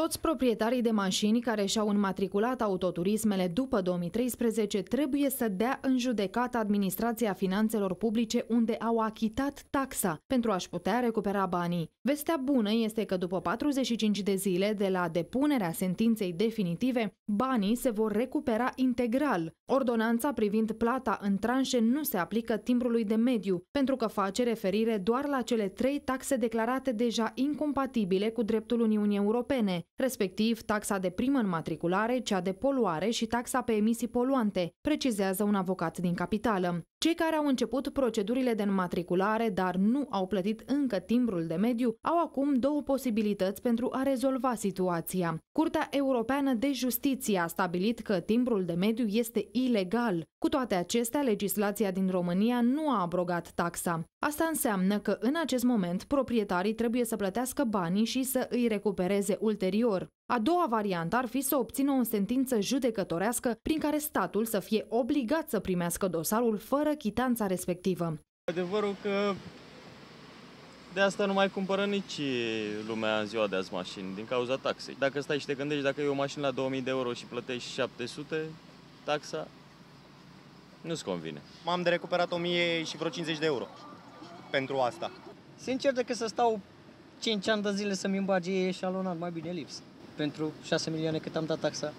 Toți proprietarii de mașini care și-au înmatriculat autoturismele după 2013 trebuie să dea în judecată Administrația Finanțelor Publice unde au achitat taxa pentru a-și putea recupera banii. Vestea bună este că după 45 de zile de la depunerea sentinței definitive, banii se vor recupera integral. Ordonanța privind plata în tranșe nu se aplică timbrului de mediu, pentru că face referire doar la cele trei taxe declarate deja incompatibile cu dreptul Uniunii Europene, respectiv taxa de primă înmatriculare, cea de poluare și taxa pe emisii poluante, precizează un avocat din capitală. Cei care au început procedurile de înmatriculare, dar nu au plătit încă timbrul de mediu, au acum două posibilități pentru a rezolva situația. Curtea Europeană de Justiție a stabilit că timbrul de mediu este ilegal. Cu toate acestea, legislația din România nu a abrogat taxa. Asta înseamnă că în acest moment proprietarii trebuie să plătească banii și să îi recupereze ulterior. A doua variantă ar fi să obțină o sentință judecătorească prin care statul să fie obligat să primească dosarul fără chitanța respectivă. Adevărul că de asta nu mai cumpără nici lumea în ziua de azi mașini, din cauza taxei. Dacă stai și te gândești, dacă e o mașină la 2000 de euro și plătești 700, taxa nu-ți convine. M-am de recuperat 1000 și vreo 50 de euro pentru asta. Sincer, decât să stau 5 ani de zile să-mi îmbage eșalonat, mai bine lips pentru 6 milioane cât am dat taxa.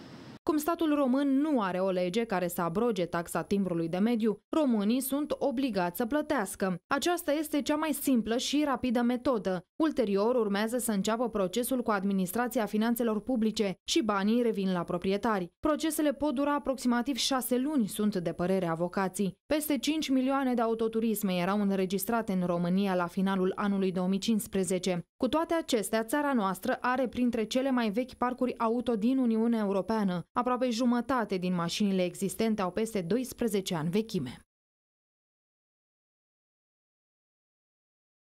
Cum statul român nu are o lege care să abroge taxa timbrului de mediu, românii sunt obligați să plătească. Aceasta este cea mai simplă și rapidă metodă. Ulterior urmează să înceapă procesul cu administrația finanțelor publice și banii revin la proprietari. Procesele pot dura aproximativ șase luni, sunt de părere avocații. Peste 5 milioane de autoturisme erau înregistrate în România la finalul anului 2015. Cu toate acestea, țara noastră are printre cele mai vechi parcuri auto din Uniunea Europeană. Aproape jumătate din mașinile existente au peste 12 ani vechime.